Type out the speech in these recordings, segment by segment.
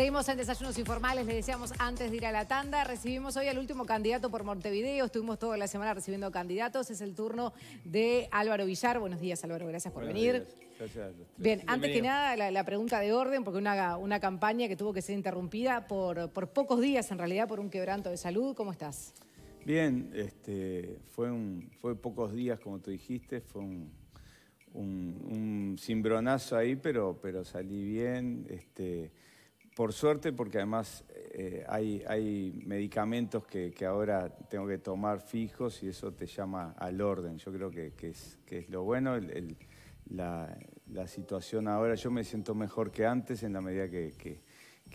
Seguimos en Desayunos Informales, le decíamos antes de ir a la tanda, recibimos hoy al último candidato por Montevideo, estuvimos toda la semana recibiendo candidatos, es el turno de Álvaro Villar. Buenos días Álvaro, gracias por venir. Bien, antes que nada la, pregunta de orden, porque una, una campaña que tuvo que ser interrumpida por, por pocos días en realidad por un quebranto de salud, ¿cómo estás? Bien, este, fue, un, fue pocos días como tú dijiste, fue un, un, cimbronazo ahí, pero, pero salí bien. Este, por suerte, porque además eh, hay, medicamentos que, ahora tengo que tomar fijos y eso te llama al orden. Yo creo que, es, lo bueno. la, situación ahora, yo me siento mejor que antes en la medida que,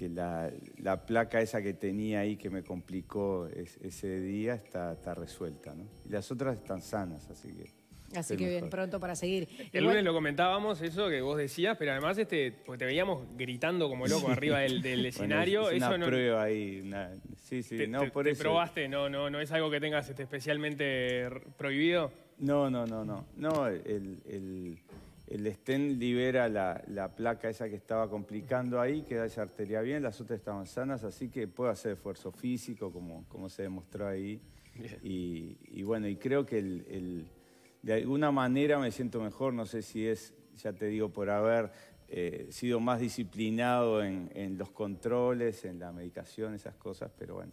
la, placa esa que tenía ahí que me complicó ese día está, resuelta. Y las otras están sanas, así que... Así que bien, pronto para seguir. El lunes lo comentábamos, eso que vos decías, pero además este, pues te veíamos gritando como loco arriba del, escenario. eso prueba ahí. Sí, sí, no, te probaste? No, no, ¿No es algo que tengas este, especialmente prohibido? No, no, no, no. No, el, el, estén libera la, placa esa que estaba complicando ahí, queda esa arteria bien, las otras estaban sanas, así que puedo hacer esfuerzo físico, como, como se demostró ahí. Y, bueno, y creo que el de alguna manera me siento mejor, no sé si es, ya te digo, por haber eh, sido más disciplinado en, los controles, en la medicación, esas cosas, pero bueno.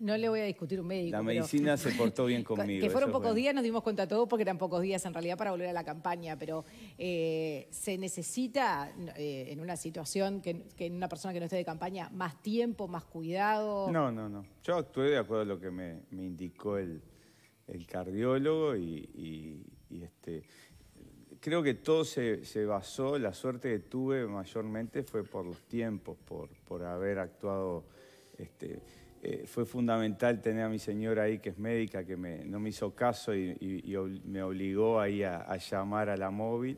no le voy a discutir un médico. La medicina se portó bien conmigo. que fueron pocos días, nos dimos cuenta de todo porque eran pocos días en realidad para volver a la campaña, pero eh, se necesita eh, en una situación que, en una persona que no esté de campaña más tiempo, más cuidado. No, no, no. Yo actué de acuerdo a lo que me indicó el, el cardiólogo y, este, creo que todo se, basó, la suerte que tuve mayormente fue por los tiempos, por, por haber actuado. Este, eh, fue fundamental tener a mi señora ahí, que es médica, que me, no me hizo caso y, me obligó ahí a, llamar a la móvil.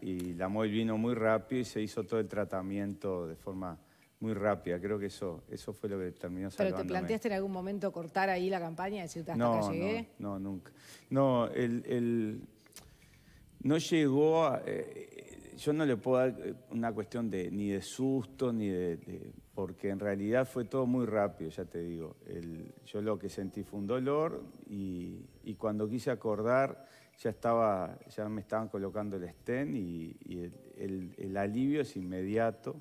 y la móvil vino muy rápido y se hizo todo el tratamiento de forma muy rápida. Creo que eso, eso fue lo que terminó salvándome. ¿Pero te planteaste en algún momento cortar ahí la campaña y decir hasta no, llegué? No, nunca. No, el, el no llegó a, eh, yo no le puedo dar eh, una cuestión de, ni de susto, ni de, porque en realidad fue todo muy rápido, ya te digo. El, yo lo que sentí fue un dolor y, y, cuando quise acordar ya estaba, ya me estaban colocando el estén y, el, el alivio es inmediato.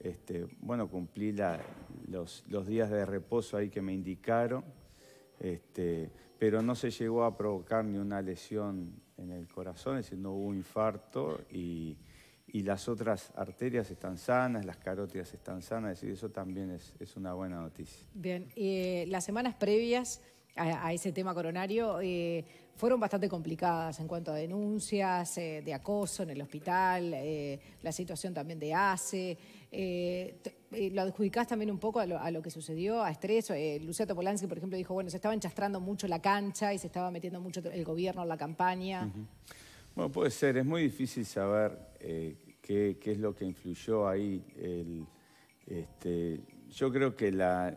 Este, bueno, cumplí los, días de reposo ahí que me indicaron, este, pero no se llegó a provocar ni una lesión en el corazón, es decir, no hubo un infarto y, las otras arterias están sanas, las carótidas están sanas, es decir, eso también es, una buena noticia. Bien, eh, las semanas previas a, ese tema coronario, eh, fueron bastante complicadas en cuanto a denuncias eh, de acoso en el hospital, eh, la situación también de ACE. ¿Lo adjudicás también un poco a lo, que sucedió, a estrés? Lucía Topolansky, por ejemplo, dijo, bueno, se estaba enchastrando mucho la cancha y se estaba metiendo mucho el gobierno en la campaña. Bueno, puede ser, es muy difícil saber qué, es lo que influyó ahí. Este, yo creo que la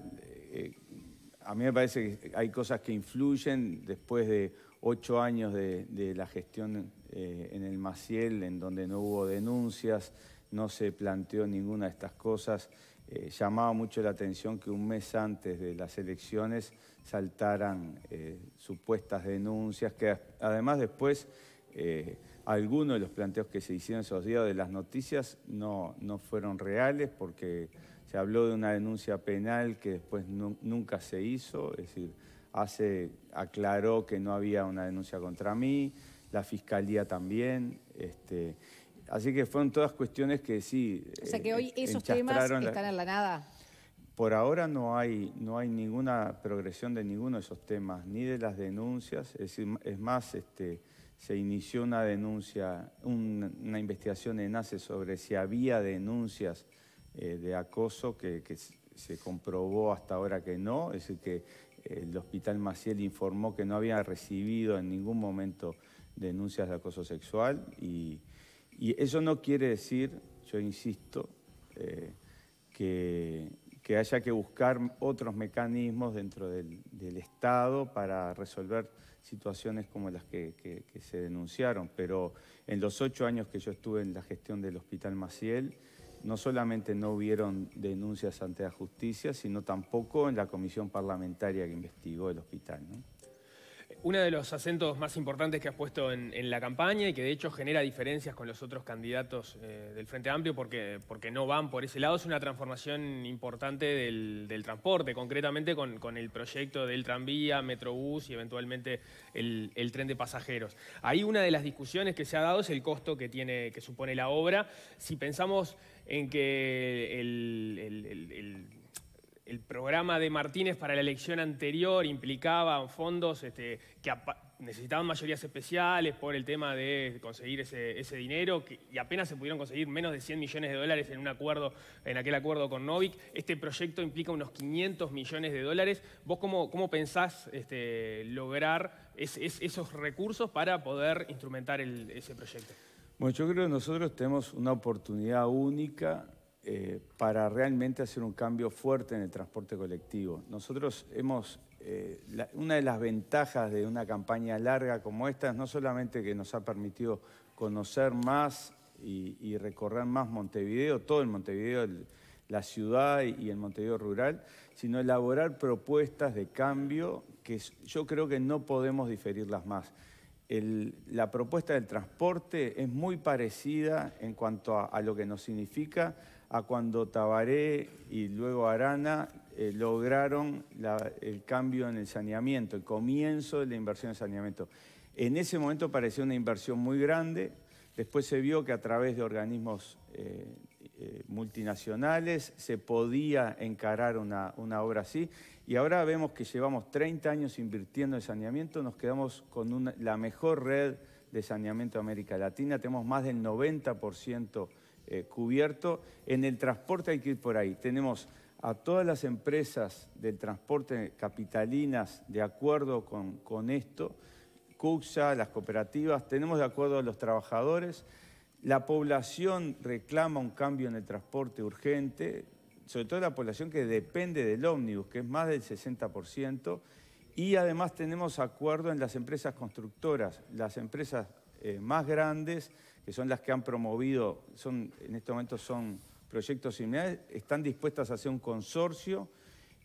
a mí me parece que hay cosas que influyen después de ocho años de, la gestión eh, en el Maciel, en donde no hubo denuncias, no se planteó ninguna de estas cosas. Eh, llamaba mucho la atención que un mes antes de las elecciones saltaran eh, supuestas denuncias, que además después algunos de los planteos que se hicieron esos días de las noticias no, no fueron reales porque se habló de una denuncia penal que después nunca se hizo, es decir, hace, aclaró que no había una denuncia contra mí, la fiscalía también. Este, así que fueron todas cuestiones que sí. O sea eh, que hoy esos temas están en la nada. Por ahora no hay, no hay ninguna progresión de ninguno de esos temas, ni de las denuncias, es, es más, este, se inició una denuncia, una investigación en ACE sobre si había denuncias eh, de acoso que, se comprobó hasta ahora que no, es decir, que eh, el hospital Maciel informó que no había recibido en ningún momento denuncias de acoso sexual y, eso no quiere decir, yo insisto, eh, que que haya que buscar otros mecanismos dentro del, Estado para resolver situaciones como las que, se denunciaron. Pero en los ocho años que yo estuve en la gestión del Hospital Maciel, no solamente no hubieron denuncias ante la justicia, sino tampoco en la comisión parlamentaria que investigó el hospital uno de los acentos más importantes que has puesto en, la campaña y que de hecho genera diferencias con los otros candidatos eh, del Frente Amplio porque, porque no van por ese lado es una transformación importante del, transporte, concretamente con, el proyecto del tranvía, metrobús y eventualmente el, tren de pasajeros. Ahí una de las discusiones que se ha dado es el costo que, tiene, que supone la obra. Si pensamos en que el el programa de Martínez para la elección anterior implicaba fondos este, que necesitaban mayorías especiales por el tema de conseguir ese, dinero y apenas se pudieron conseguir menos de 100 millones de dólares en, un acuerdo, en aquel acuerdo con Novik. Este proyecto implica unos 500 millones de dólares. ¿Vos cómo, cómo pensás este, lograr esos recursos para poder instrumentar ese proyecto? Bueno, yo creo que nosotros tenemos una oportunidad única eh, para realmente hacer un cambio fuerte en el transporte colectivo. Nosotros hemos, eh, una de las ventajas de una campaña larga como esta es no solamente que nos ha permitido conocer más y, recorrer más Montevideo, todo el Montevideo, la ciudad y el Montevideo rural, sino elaborar propuestas de cambio que yo creo que no podemos diferirlas más. la propuesta del transporte es muy parecida en cuanto a lo que nos significa a cuando Tabaré y luego Arana eh, lograron el cambio en el saneamiento, el comienzo de la inversión en saneamiento. En ese momento parecía una inversión muy grande, después se vio que a través de organismos eh, eh, multinacionales se podía encarar una, obra así y ahora vemos que llevamos 30 años invirtiendo en saneamiento, nos quedamos con la mejor red de saneamiento de América Latina, tenemos más del 90% eh, cubierto. En el transporte hay que ir por ahí. Tenemos a todas las empresas del transporte capitalinas de acuerdo con, esto, CUXA, las cooperativas, tenemos de acuerdo a los trabajadores. La población reclama un cambio en el transporte urgente, sobre todo la población que depende del ómnibus, que es más del 60%, y además tenemos acuerdo en las empresas constructoras, las empresas eh, más grandes, que son las que han promovido, son, en este momento son proyectos similares, están dispuestas a hacer un consorcio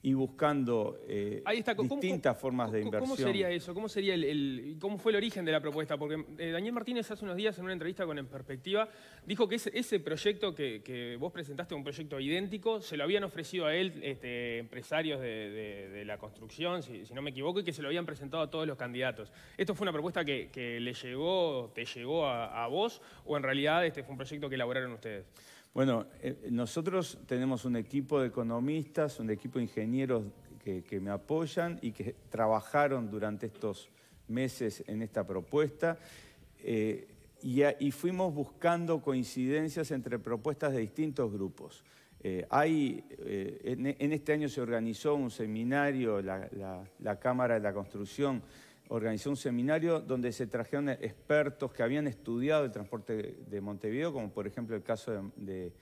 y buscando eh, distintas formas de inversión. ¿Cómo sería eso? ¿Cómo, sería el, ¿Cómo fue el origen de la propuesta? Porque eh, Daniel Martínez hace unos días en una entrevista con En Perspectiva dijo que ese, proyecto que, vos presentaste, un proyecto idéntico, se lo habían ofrecido a él este, empresarios de, la construcción, si, no me equivoco, y que se lo habían presentado a todos los candidatos. ¿Esto fue una propuesta que, le llegó, te llegó a, a, vos, o en realidad este fue un proyecto que elaboraron ustedes? Bueno, eh, nosotros tenemos un equipo de economistas, un equipo de ingenieros que, me apoyan y que trabajaron durante estos meses en esta propuesta. Eh, y, fuimos buscando coincidencias entre propuestas de distintos grupos. Eh, hay, en, este año se organizó un seminario, la, la Cámara de la Construcción organizó un seminario donde se trajeron expertos que habían estudiado el transporte de Montevideo, como por ejemplo el caso de,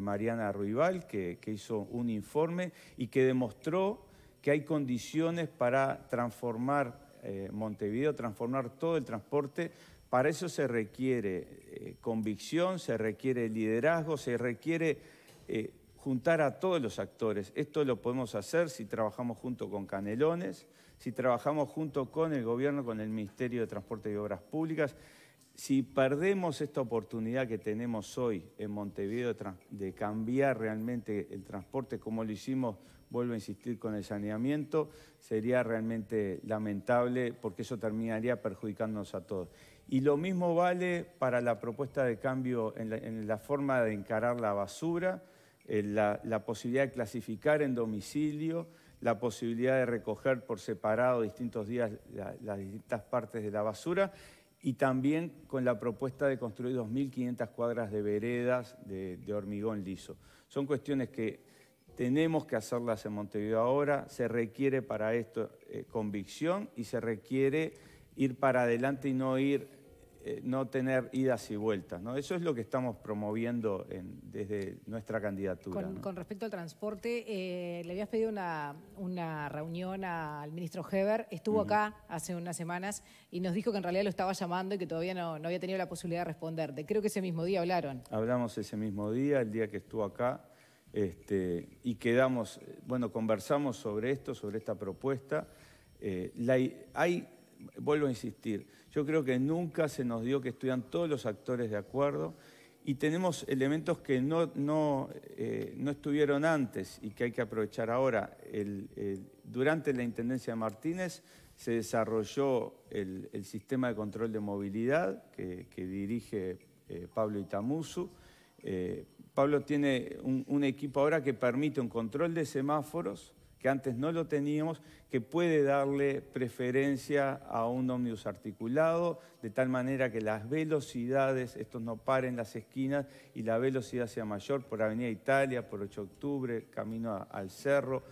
Mariana Ruibal, que, hizo un informe y que demostró que hay condiciones para transformar eh, Montevideo, transformar todo el transporte. Para eso se requiere eh, convicción, se requiere liderazgo, se requiere... Eh, juntar a todos los actores. Esto lo podemos hacer si trabajamos junto con Canelones, si trabajamos junto con el gobierno, con el Ministerio de Transporte y Obras Públicas, si perdemos esta oportunidad que tenemos hoy en Montevideo de cambiar realmente el transporte como lo hicimos, vuelvo a insistir, con el saneamiento, sería realmente lamentable porque eso terminaría perjudicándonos a todos. Y lo mismo vale para la propuesta de cambio en la, forma de encarar la basura, eh, la posibilidad de clasificar en domicilio la posibilidad de recoger por separado distintos días las distintas partes de la basura y también con la propuesta de construir 2.500 cuadras de veredas de, hormigón liso. Son cuestiones que tenemos que hacerlas en Montevideo ahora, se requiere para esto eh, convicción y se requiere ir para adelante y no ir eh, no tener idas y vueltas. Eso es lo que estamos promoviendo desde nuestra candidatura. Con, respecto al transporte, eh, le habías pedido una, reunión al ministro Heber. Estuvo acá hace unas semanas y nos dijo que en realidad lo estaba llamando y que todavía no, había tenido la posibilidad de responderte. Creo que ese mismo día hablaron. Hablamos ese mismo día, el día que estuvo acá. Este, y quedamos, eh, bueno, conversamos sobre esto, sobre esta propuesta. hay, vuelvo a insistir, yo creo que nunca se nos dio que estudian todos los actores de acuerdo y tenemos elementos que no, eh, estuvieron antes y que hay que aprovechar ahora. durante la Intendencia de Martínez se desarrolló el, sistema de control de movilidad que, dirige eh, Pablo Itamuzu. Eh, Pablo tiene un, equipo ahora que permite un control de semáforos, que antes no lo teníamos, que puede darle preferencia a un ómnibus articulado, de tal manera que las velocidades, estos no paren las esquinas y la velocidad sea mayor por Avenida Italia, por 8 de octubre, camino al cerro.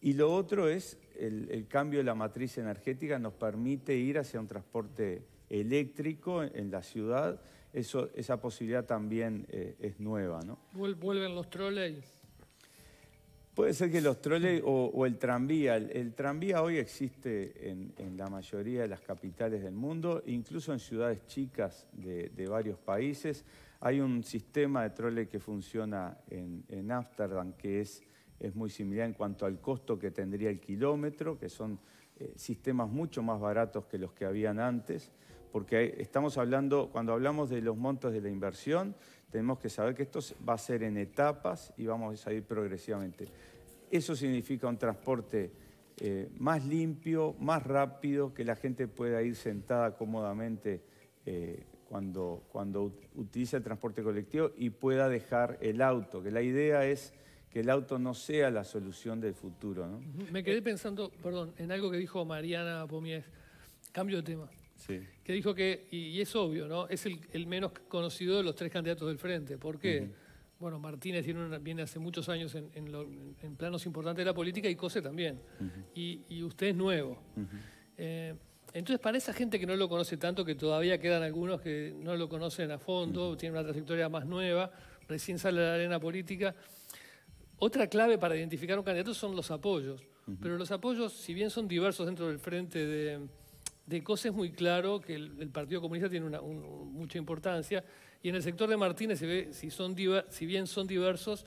Y lo otro es el, cambio de la matriz energética, nos permite ir hacia un transporte eléctrico en, la ciudad. Eso, esa posibilidad también eh, es nueva. ¿no? Vuelven los troles. Puede ser que los troles o, el tranvía. El, tranvía hoy existe en, la mayoría de las capitales del mundo, incluso en ciudades chicas de, varios países. Hay un sistema de trole que funciona en Amsterdam que es, muy similar en cuanto al costo que tendría el kilómetro, que son eh, sistemas mucho más baratos que los que habían antes, porque estamos hablando, cuando hablamos de los montos de la inversión, tenemos que saber que esto va a ser en etapas y vamos a ir progresivamente. Eso significa un transporte eh, más limpio, más rápido, que la gente pueda ir sentada cómodamente eh, cuando, cuando utiliza el transporte colectivo y pueda dejar el auto, que la idea es que el auto no sea la solución del futuro. Me quedé pensando, perdón, en algo que dijo Mariana Pomies, cambio de tema que dijo que, y, es obvio, ¿no? Es el, menos conocido de los tres candidatos del frente. ¿Por qué? Bueno, Martínez viene hace muchos años en, planos importantes de la política y Cose también. y, usted es nuevo. Eh, entonces, para esa gente que no lo conoce tanto, que todavía quedan algunos que no lo conocen a fondo, tiene una trayectoria más nueva, recién sale a la arena política, otra clave para identificar un candidato son los apoyos. Pero los apoyos, si bien son diversos dentro del frente de, de cosas es muy claro que el, Partido Comunista tiene mucha importancia y en el sector de Martínez se ve, si, son si bien son diversos,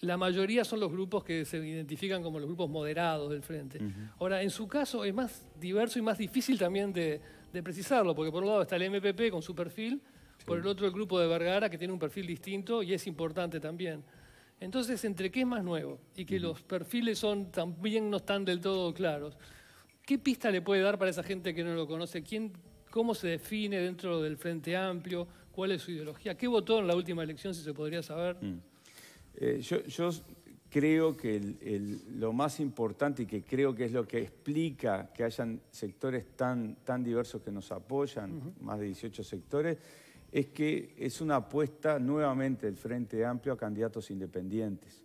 la mayoría son los grupos que se identifican como los grupos moderados del frente. Ahora, en su caso es más diverso y más difícil también de, precisarlo, porque por un lado está el MPP con su perfil, por el otro el grupo de Vergara que tiene un perfil distinto y es importante también. Entonces, entre qué es más nuevo y que los perfiles son también no están del todo claros. ¿Qué pista le puede dar para esa gente que no lo conoce? ¿Quién, ¿Cómo se define dentro del Frente Amplio? ¿Cuál es su ideología? ¿Qué votó en la última elección, si se podría saber? Mm. Eh, yo, creo que lo más importante y que creo que es lo que explica que hayan sectores tan, tan diversos que nos apoyan, más de 18 sectores, es que es una apuesta nuevamente del Frente Amplio a candidatos independientes.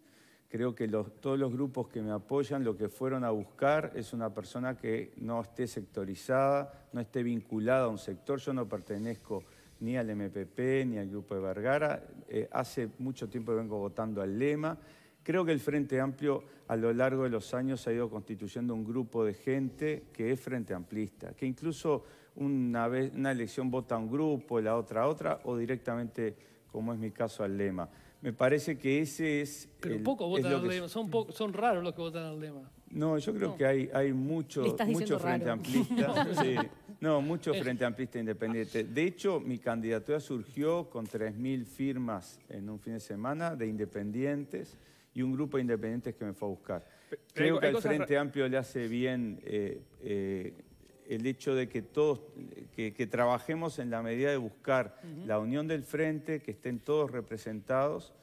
Creo que todos los grupos que me apoyan lo que fueron a buscar es una persona que no esté sectorizada, no esté vinculada a un sector. Yo no pertenezco ni al MPP ni al Grupo de Vergara. Eh, hace mucho tiempo vengo votando al lema. Creo que el Frente Amplio a lo largo de los años ha ido constituyendo un grupo de gente que es Frente Amplista, que incluso una, vez, una elección vota a un grupo, la otra a otra, o directamente, como es mi caso, al lema. Me parece que ese es. Pero el, poco votan al lema, son, raros los que votan al lema. No, yo creo que hay, hay mucho, mucho frente amplista. no. mucho frente amplista independiente. De hecho, mi candidatura surgió con 3.000 firmas en un fin de semana de independientes y un grupo de independientes que me fue a buscar. creo que el al Frente Amplio le hace bien eh, eh, el hecho de que todos, que, trabajemos en la medida de buscar la unión del frente, que estén todos representados.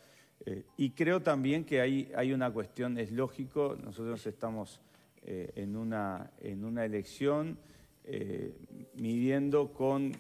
Eh, y creo también que hay, hay una cuestión, es lógico, nosotros estamos eh, en, una, en una elección eh, midiendo con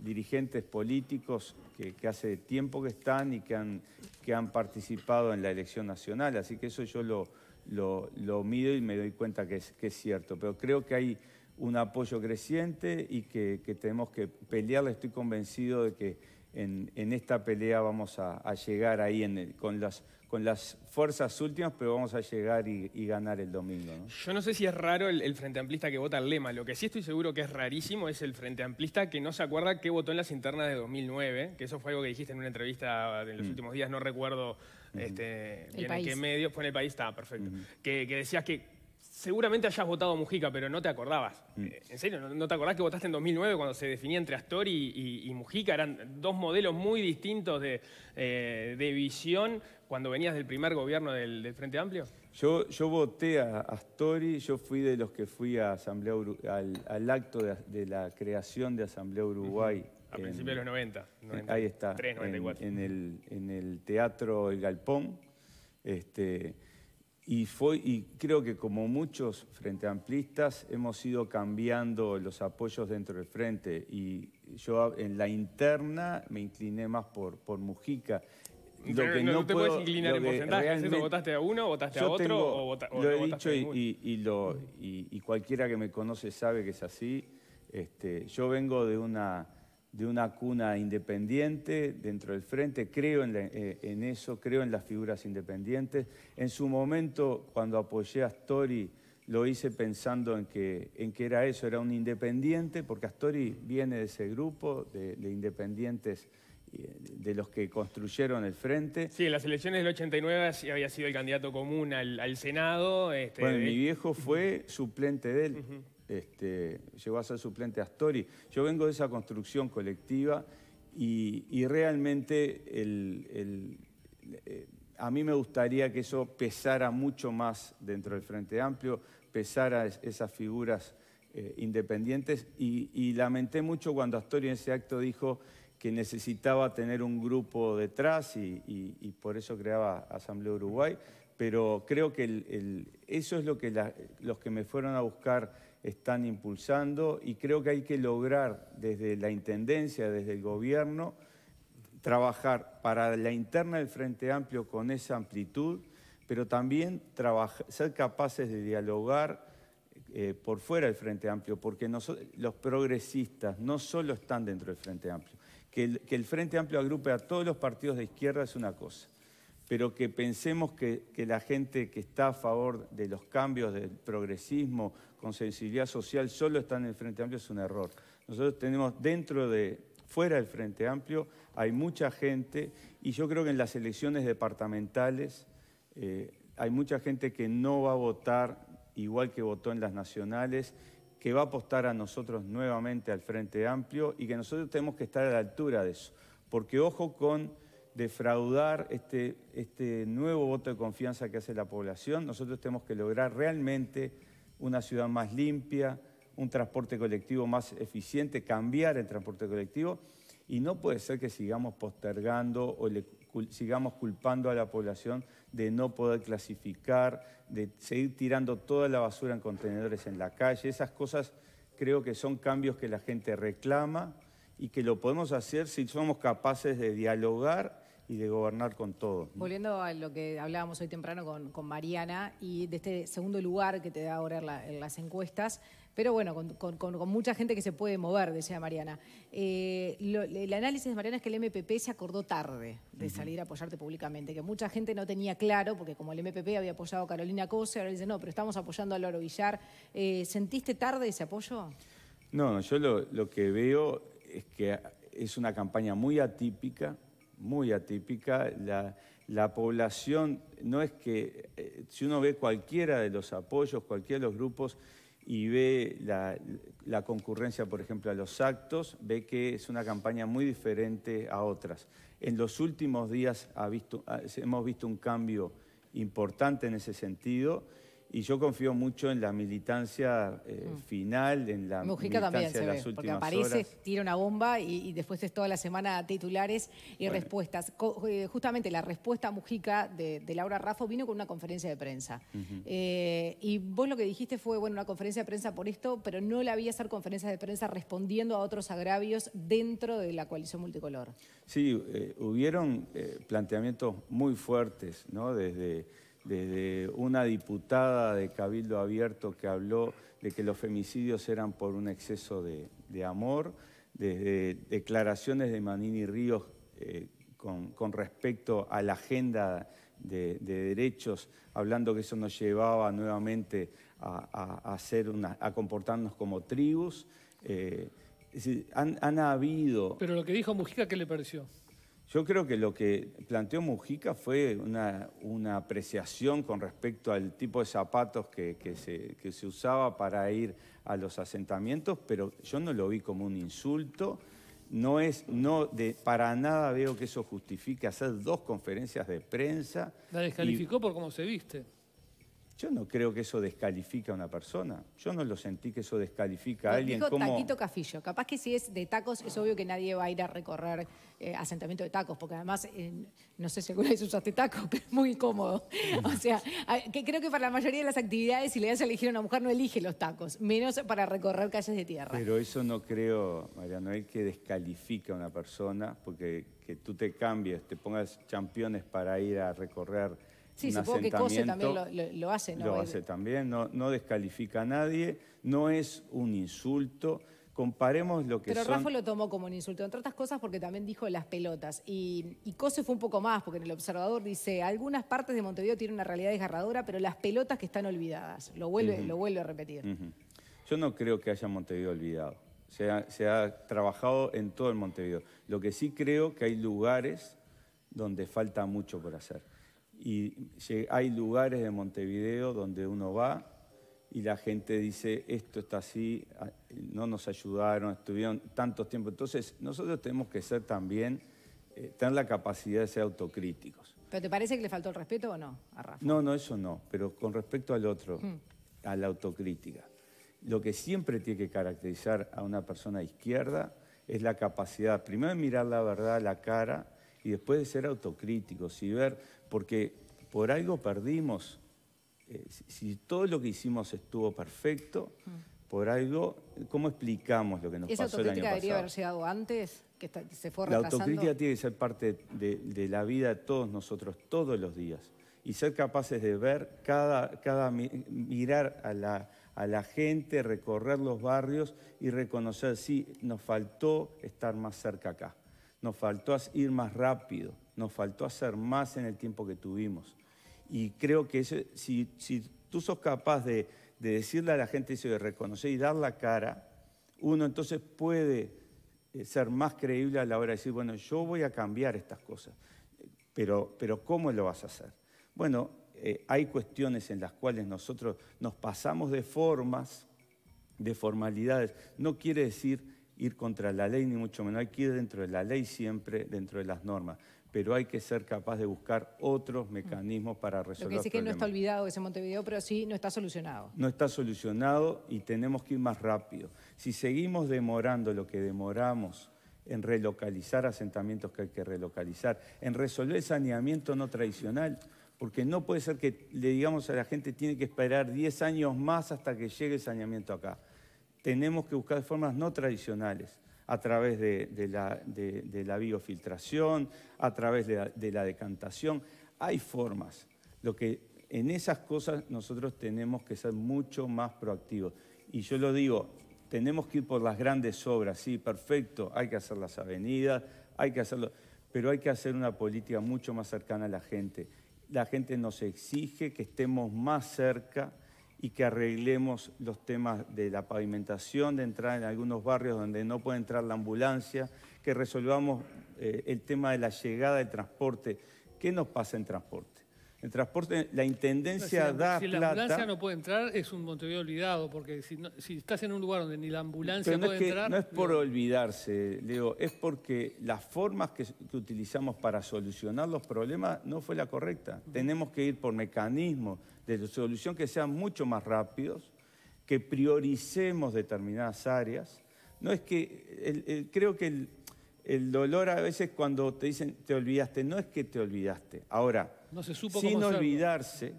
dirigentes políticos que, hace tiempo que están y que han, que han participado en la elección nacional, así que eso yo lo, lo, lo mido y me doy cuenta que es, que es cierto, pero creo que hay un apoyo creciente y que, tenemos que pelear. Estoy convencido de que en, esta pelea vamos a, llegar ahí con, las, con las fuerzas últimas, pero vamos a llegar y, ganar el domingo. Yo no sé si es raro el, Frente Amplista que vota el lema. Lo que sí estoy seguro que es rarísimo es el Frente Amplista que no se acuerda qué votó en las internas de 2009, que eso fue algo que dijiste en una entrevista en los mm. últimos días, no recuerdo este, bien en qué medio, fue en el país, está perfecto. que decías que seguramente hayas votado a Mujica, pero no te acordabas. Mm. Eh, en serio, ¿No, te acordás que votaste en 2009 cuando se definía entre Astori y, Mujica? Eran dos modelos muy distintos de, eh, visión cuando venías del primer gobierno del, Frente Amplio. Yo, yo voté a Astori, yo fui de los que fui a Asamblea al, acto de, la creación de Asamblea Uruguay. A principios de los 90. ahí está. En, el, en el Teatro El Galpón. Este, y, fue, y creo que como muchos frente amplistas hemos ido cambiando los apoyos dentro del frente y yo en la interna me incliné más por, por Mujica. Lo que no, te puedes inclinar en porcentaje, ¿votaste a uno, votaste a otro o, Lo he dicho y, y, lo, y, cualquiera que me conoce sabe que es así. Este, yo vengo de una de una cuna independiente dentro del frente, creo eh, en, eso, creo en las figuras independientes. En su momento, cuando apoyé a Astori, lo hice pensando en que, en que era eso, era un independiente, porque Astori viene de ese grupo de, independientes eh, de los que construyeron el frente. Sí, en las elecciones del 89 había sido el candidato común al, Senado. Este, bueno, mi viejo fue suplente de él. Este, llegó a ser suplente Astori. Yo vengo de esa construcción colectiva y, realmente eh, a mí me gustaría que eso pesara mucho más dentro del Frente Amplio, pesara esas figuras eh, independientes y, lamenté mucho cuando Astori en ese acto dijo que necesitaba tener un grupo detrás y, por eso creaba Asamblea Uruguay, pero creo que eso es lo que los que me fueron a buscar están impulsando y creo que hay que lograr desde la Intendencia, desde el Gobierno, trabajar para la interna del Frente Amplio con esa amplitud, pero también ser capaces de dialogar eh, por fuera del Frente Amplio, porque los progresistas no solo están dentro del Frente Amplio. Que el, Frente Amplio agrupe a todos los partidos de izquierda es una cosa, pero que pensemos que la gente que está a favor de los cambios del progresismo con sensibilidad social solo están en el Frente Amplio es un error. Nosotros tenemos dentro de, fuera del Frente Amplio, hay mucha gente y yo creo que en las elecciones departamentales eh, hay mucha gente que no va a votar igual que votó en las nacionales, que va a apostar a nosotros nuevamente al Frente Amplio y que nosotros tenemos que estar a la altura de eso. Porque ojo con defraudar este, este nuevo voto de confianza que hace la población, nosotros tenemos que lograr realmente una ciudad más limpia, un transporte colectivo más eficiente, cambiar el transporte colectivo. Y no puede ser que sigamos postergando o sigamos culpando a la población de no poder clasificar, de seguir tirando toda la basura en contenedores en la calle. Esas cosas creo que son cambios que la gente reclama y que lo podemos hacer si somos capaces de dialogar y de gobernar con todo. Volviendo a lo que hablábamos hoy temprano con, Mariana y de este segundo lugar que te da ahora en, las encuestas, pero bueno, con, mucha gente que se puede mover, decía Mariana. Eh, el análisis de Mariana es que el MPP se acordó tarde de salir a apoyarte públicamente, que mucha gente no tenía claro, porque como el MPP había apoyado a Carolina Cose, ahora dice, no, pero estamos apoyando a Loro Villar. Eh, ¿Sentiste tarde ese apoyo? No, yo lo que veo es que es una campaña muy atípica, muy atípica. La, población no es que, eh, si uno ve cualquiera de los apoyos, cualquiera de los grupos y ve la, concurrencia, por ejemplo, a los actos, ve que es una campaña muy diferente a otras. En los últimos días hemos visto un cambio importante en ese sentido. Y yo confío mucho en la militancia eh, mm. final, en la Mujica militancia también de ve, porque aparece, tira una bomba y, después es toda la semana titulares y respuestas. Eh, justamente la respuesta Mujica de, Laura Raffo vino con una conferencia de prensa. Eh, y vos lo que dijiste fue, bueno, una conferencia de prensa por esto, pero no la vi hacer conferencias de prensa respondiendo a otros agravios dentro de la coalición multicolor. Sí, hubieron planteamientos muy fuertes, ¿no? Desde desde una diputada de Cabildo Abierto que habló de que los femicidios eran por un exceso de, amor, desde declaraciones de Manini Ríos eh, con, respecto a la agenda de, derechos, hablando que eso nos llevaba nuevamente a, a comportarnos como tribus. Eh, han habido... Pero lo que dijo Mujica, ¿qué le pareció? Yo creo que lo que planteó Mujica fue una, apreciación con respecto al tipo de zapatos que, se, usaba para ir a los asentamientos, pero yo no lo vi como un insulto. No es, no, de, para nada veo que eso justifique hacer dos conferencias de prensa. La descalificó por cómo se viste. Yo no creo que eso descalifica a una persona. Yo no lo sentí que eso descalifica a alguien. Dijo digo taquito cafillo. Capaz que si es de tacos, es obvio que nadie va a ir a recorrer eh, asentamiento de tacos, porque además, eh, no sé si alguna vez usaste tacos, pero es muy incómodo. o sea, que creo que para la mayoría de las actividades, si le das a elegir a una mujer, no elige los tacos, menos para recorrer calles de tierra. Pero eso no creo, María Noel, que descalifica a una persona, porque que tú te cambies, te pongas campeones para ir a recorrer Sí, supongo que Cose también lo, hace, ¿no? Lo hace también, no, no, descalifica a nadie, no es un insulto. Comparemos lo que Pero Rafa lo tomó como un insulto, entre otras cosas porque también dijo las pelotas. Y, Cose fue un poco más, porque en El Observador dice, algunas partes de Montevideo tienen una realidad desgarradora, pero las pelotas que están olvidadas. Lo vuelve, lo a repetir. Yo no creo que haya Montevideo olvidado. Se ha, se ha trabajado en todo el Montevideo. Lo que sí creo que hay lugares donde falta mucho por hacer y hay lugares de Montevideo donde uno va y la gente dice, esto está así, ah, no nos ayudaron, estuvieron tantos tiempo. Entonces, nosotros tenemos que ser también, eh, tener la capacidad de ser autocríticos. ¿Pero te parece que le faltó el respeto o no a Rafa? No, no, eso no, pero con respecto al otro, hmm. a la autocrítica. Lo que siempre tiene que caracterizar a una persona izquierda es la capacidad, primero de mirar la verdad a la cara y después de ser autocríticos y ver, porque por algo perdimos. Eh, si, todo lo que hicimos estuvo perfecto, mm. por algo, ¿cómo explicamos lo que nos pasó el año pasado? debería haber llegado antes? Que se fue la autocrítica tiene que ser parte de, la vida de todos nosotros, todos los días. Y ser capaces de ver cada, cada mirar a la, a la gente, recorrer los barrios y reconocer, sí, nos faltó estar más cerca acá, nos faltó ir más rápido, nos faltó hacer más en el tiempo que tuvimos. Y creo que si, tú sos capaz de, decirle a la gente eso, de reconocer y dar la cara, uno entonces puede eh, ser más creíble a la hora de decir, bueno, yo voy a cambiar estas cosas, pero, pero ¿cómo lo vas a hacer? Bueno, eh, hay cuestiones en las cuales nosotros nos pasamos de formas, de formalidades. No quiere decir ir contra la ley, ni mucho menos, hay que ir dentro de la ley siempre, dentro de las normas pero hay que ser capaz de buscar otros mecanismos para resolver. Lo que que no está olvidado ese Montevideo, pero sí no está solucionado. No está solucionado y tenemos que ir más rápido. Si seguimos demorando lo que demoramos en relocalizar asentamientos que hay que relocalizar, en resolver el saneamiento no tradicional, porque no puede ser que le digamos a la gente tiene que esperar 10 años más hasta que llegue el saneamiento acá. Tenemos que buscar formas no tradicionales a través de, la, biofiltración, a través de la, decantación. Hay formas. Lo que en esas cosas nosotros tenemos que ser mucho más proactivos. Y yo lo digo, tenemos que ir por las grandes obras, sí, perfecto, hay que hacer las avenidas, hay que hacerlo, pero hay que hacer una política mucho más cercana a la gente. La gente nos exige que estemos más cerca y que arreglemos los temas de la pavimentación, de entrar en algunos barrios donde no puede entrar la ambulancia, que resolvamos eh, el tema de la llegada del transporte. ¿Qué nos pasa en transporte? El transporte, la intendencia da si la ambulancia no puede entrar, es un Montevideo olvidado, porque si, estás en un lugar donde ni la ambulancia puede entrar. No es por olvidarse, Leo, es porque las formas que, utilizamos para solucionar los problemas no fue la correcta. Tenemos que ir por mecanismos de solución que sean mucho más rápidos, que prioricemos determinadas áreas. No es que. creo que el, el dolor a veces cuando te dicen te olvidaste, no es que te olvidaste. Ahora, sin olvidarse,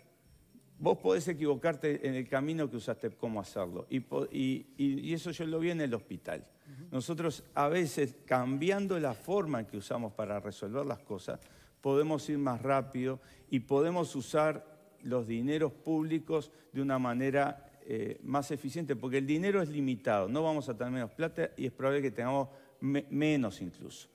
vos podés equivocarte en el camino que usaste, cómo hacerlo. Y, eso yo lo vi en el hospital. Nosotros a veces, cambiando la forma en que usamos para resolver las cosas, podemos ir más rápido y podemos usar los dineros públicos de una manera eh, más eficiente, porque el dinero es limitado, no vamos a tener menos plata y es probable que tengamos menos incluso,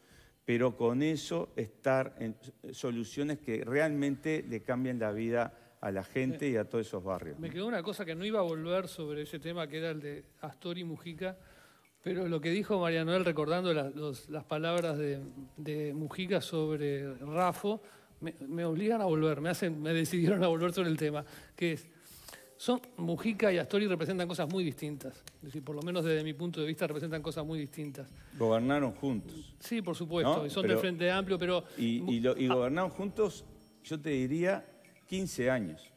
pero con eso estar en soluciones que realmente le cambien la vida a la gente y a todos esos barrios. Me quedó una cosa que no iba a volver sobre ese tema, que era el de Astori y Mujica, pero lo que dijo María Noel recordando las palabras de, Mujica sobre Rafo, me, obligan a volver, me, hacen, me decidieron a volver sobre el tema, que es son, Mujica y Astori representan cosas muy distintas. decir, por lo menos desde mi punto de vista representan cosas muy distintas. Gobernaron juntos. Sí, por supuesto. Y son de Frente Amplio, pero... Y, ah. gobernaron juntos, yo te diría, 15 años.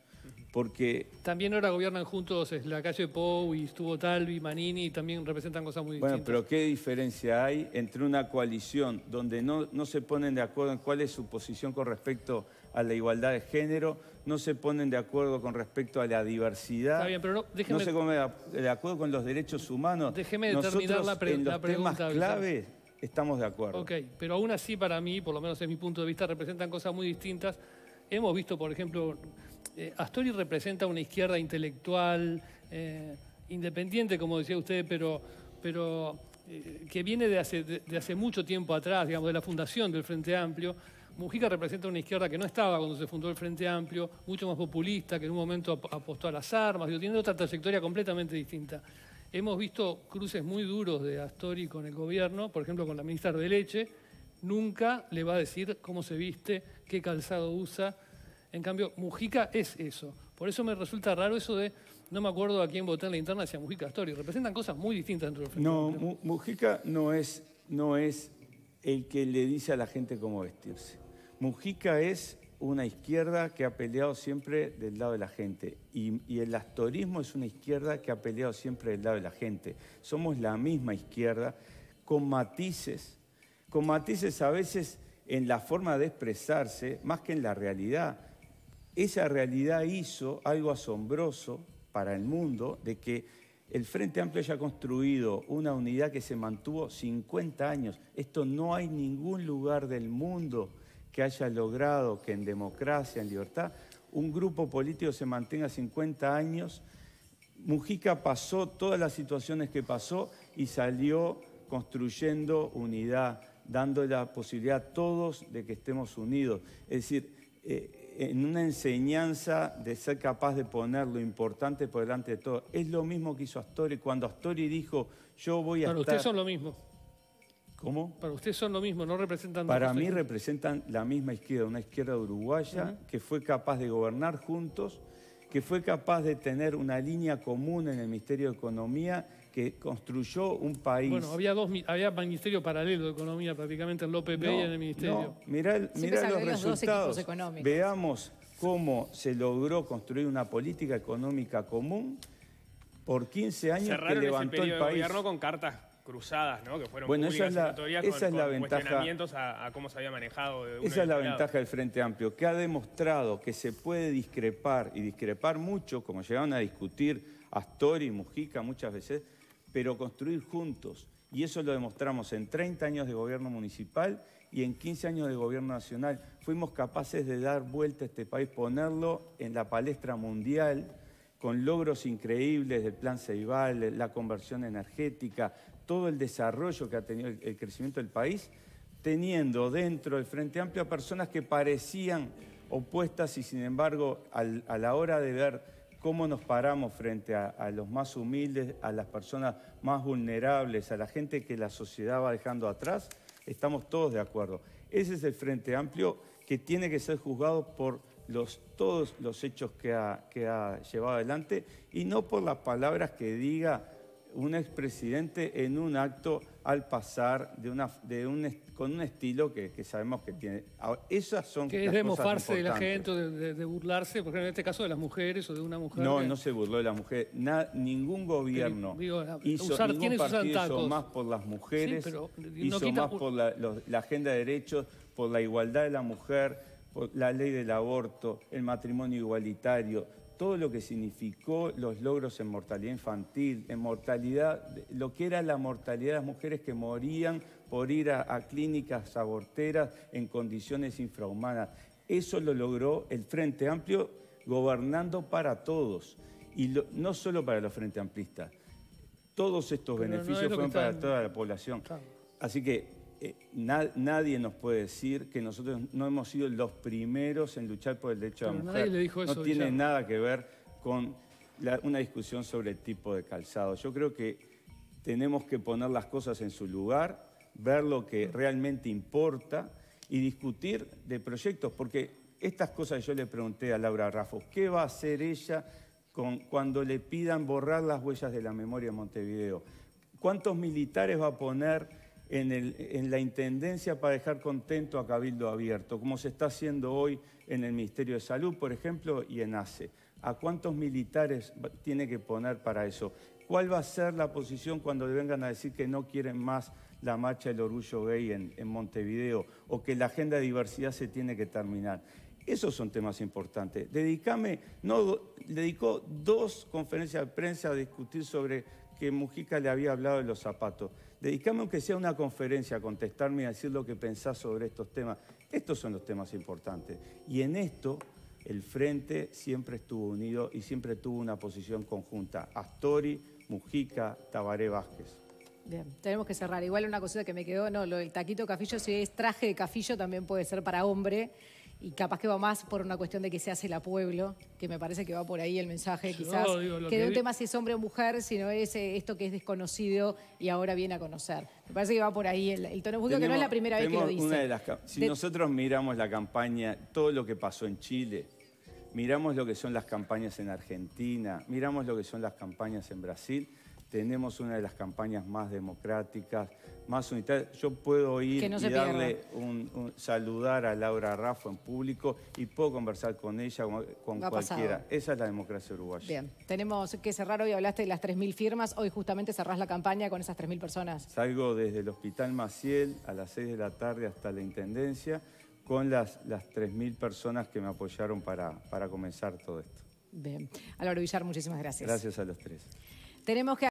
Porque... También ahora gobiernan juntos la calle Pou y estuvo Talvi, Manini, y también representan cosas muy distintas. Bueno, pero ¿qué diferencia hay entre una coalición donde no, no se ponen de acuerdo en cuál es su posición con respecto a la igualdad de género, no se ponen de acuerdo con respecto a la diversidad. no, se ponen de acuerdo con los derechos humanos. Déjeme terminar la, pregunta. en los Temas clave estamos de acuerdo. Ok, pero aún así para mí, por lo menos en mi punto de vista, representan cosas muy distintas. Hemos visto, por ejemplo, eh, Astori representa una izquierda intelectual, eh, independiente, como decía usted, pero, pero eh, que viene de hace, de hace mucho tiempo atrás, digamos, de la fundación del Frente Amplio. Mujica representa una izquierda que no estaba cuando se fundó el Frente Amplio, mucho más populista, que en un momento apostó a las armas, tiene otra trayectoria completamente distinta. Hemos visto cruces muy duros de Astori con el gobierno, por ejemplo con la ministra de Leche, nunca le va a decir cómo se viste, qué calzado usa. En cambio, Mujica es eso. Por eso me resulta raro eso de, no me acuerdo a quién voté en la interna hacia Mujica Astori. Representan cosas muy distintas dentro del Frente No, Amplio. Mujica no es, no es el que le dice a la gente cómo vestirse. Mujica es una izquierda que ha peleado siempre del lado de la gente y, el astorismo es una izquierda que ha peleado siempre del lado de la gente. Somos la misma izquierda con matices, con matices a veces en la forma de expresarse más que en la realidad. Esa realidad hizo algo asombroso para el mundo de que el Frente Amplio haya construido una unidad que se mantuvo 50 años. Esto no hay ningún lugar del mundo que haya logrado que en democracia, en libertad, un grupo político se mantenga 50 años. Mujica pasó todas las situaciones que pasó y salió construyendo unidad, dando la posibilidad a todos de que estemos unidos. Es decir, eh, en una enseñanza de ser capaz de poner lo importante por delante de todo. Es lo mismo que hizo Astori. Cuando Astori dijo, yo voy a... ustedes son lo mismo. ¿Cómo? Para ustedes son lo mismo, no representan... Para mí representan la misma izquierda, una izquierda uruguaya que fue capaz de gobernar juntos, que fue capaz de tener una línea común en el Ministerio de Economía, que construyó un país... Bueno, había dos había ministerio paralelo de Economía prácticamente en López y en el Ministerio. No, mirá, los resultados. Veamos cómo se logró construir una política económica común por 15 años que levantó el país. De gobierno con cartas cruzadas, ¿no? Que fueron bueno, esa es la, ventaja, a, cómo se había manejado. esa es la ventaja del Frente Amplio, que ha demostrado que se puede discrepar, y discrepar mucho, como llegaron a discutir Astori y Mujica muchas veces, pero construir juntos. Y eso lo demostramos en 30 años de gobierno municipal y en 15 años de gobierno nacional. Fuimos capaces de dar vuelta a este país, ponerlo en la palestra mundial con logros increíbles del plan Ceibal, la conversión energética, todo el desarrollo que ha tenido el crecimiento del país, teniendo dentro del Frente Amplio a personas que parecían opuestas y sin embargo a la hora de ver cómo nos paramos frente a, los más humildes, a las personas más vulnerables, a la gente que la sociedad va dejando atrás, estamos todos de acuerdo. Ese es el Frente Amplio que tiene que ser juzgado por los, todos los hechos que ha llevado adelante y no por las palabras que diga un expresidente en un acto al pasar de una, de un, con un estilo que, sabemos que tiene. esas son que es de de la gente, de, de, burlarse, Porque en este caso de las mujeres o de una mujer. No, no se burló de las mujeres. ningún gobierno hizo, ningún partido más por las mujeres, hizo más por la, la agenda de derechos, por la igualdad de la mujer, por la ley del aborto, el matrimonio igualitario todo lo que significó los logros en mortalidad infantil, en mortalidad, lo que era la mortalidad de las mujeres que morían por ir a, clínicas aborteras en condiciones infrahumanas. Eso lo logró el Frente Amplio gobernando para todos, y no solo para los Frente Amplistas. Todos estos beneficios fueron para toda la población. Así que eh, nadie nos puede decir que nosotros no hemos sido los primeros en luchar por el derecho a la mujer. dijo eso, no tiene nada que ver con una discusión sobre el tipo de calzado. Yo creo que tenemos que poner las cosas en su lugar, ver lo que realmente importa y discutir de proyectos, porque estas cosas yo le pregunté a Laura Raffo, ¿qué va a hacer ella con, cuando le pidan borrar las huellas de la memoria de Montevideo? ¿Cuántos militares va a poner en, la Intendencia para dejar contento a Cabildo Abierto, como se está haciendo hoy en el Ministerio de Salud, por ejemplo, y en ACE. ¿A cuántos militares tiene que poner para eso? ¿Cuál va a ser la posición cuando le vengan a decir que no quieren más la marcha del orgullo gay en, Montevideo o que la agenda de diversidad se tiene que terminar? Esos son temas importantes. Dedicame, no, dedicó dos conferencias de prensa a discutir sobre que Mujica le había hablado de los zapatos. Dedicame aunque sea una conferencia a contestarme y a decir lo que pensás sobre estos temas. Estos son los temas importantes. Y en esto el Frente siempre estuvo unido y siempre tuvo una posición conjunta. Astori, Mujica, Tabaré Vázquez. Bien, tenemos que cerrar. Igual una cosita que me quedó, no, lo del taquito cafillo, si es traje de cafillo también puede ser para hombre y capaz que va más por una cuestión de que se hace la pueblo, que me parece que va por ahí el mensaje, quizás. que, no de un tema si es hombre o mujer, sino es eh, esto que es desconocido y ahora viene a conocer. Me parece que va por ahí el, tono que no es la primera vez que lo dice. si nosotros miramos la campaña, todo lo que pasó en Chile, miramos lo que son las campañas en Argentina, miramos lo que son las campañas en Brasil tenemos una de las campañas más democráticas, más unitarias. Yo puedo ir y darle un, saludar a Laura Raffo en público y puedo conversar con ella, con cualquiera. Esa es la democracia uruguaya. Bien, tenemos que cerrar hoy, hablaste de las 3.000 firmas, hoy justamente cerrás la campaña con esas 3.000 personas. Salgo desde el Hospital Maciel a las 6 de la tarde hasta la Intendencia con las, las 3.000 personas que me apoyaron para, para comenzar todo esto. Bien. Álvaro Villar, muchísimas gracias. Gracias a los tres. Tenemos que